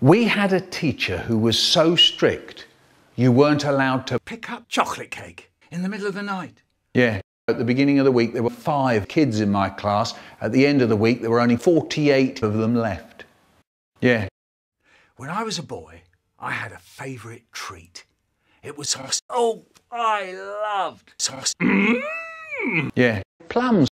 We had a teacher who was so strict, you weren't allowed to pick up chocolate cake in the middle of the night. Yeah. At the beginning of the week, there were five kids in my class. At the end of the week, there were only 48 of them left. Yeah. When I was a boy, I had a favourite treat. It was sauce. Oh, I loved sauce. Mm. Yeah. Plums.